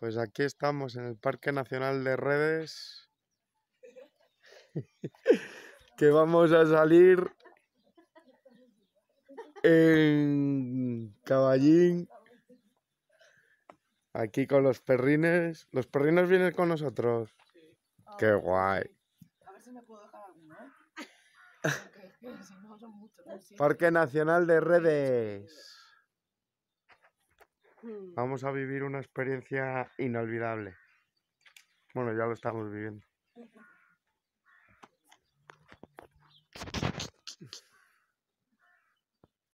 Pues aquí estamos en el Parque Nacional de Redes. que vamos a salir en Caballín. Aquí con los perrines. ¿Los perrines vienen con nosotros? ¡Qué guay! A ver si me puedo dejar ¿eh? Parque Nacional de Redes. Hmm. Vamos a vivir una experiencia inolvidable. Bueno, ya lo estamos viviendo.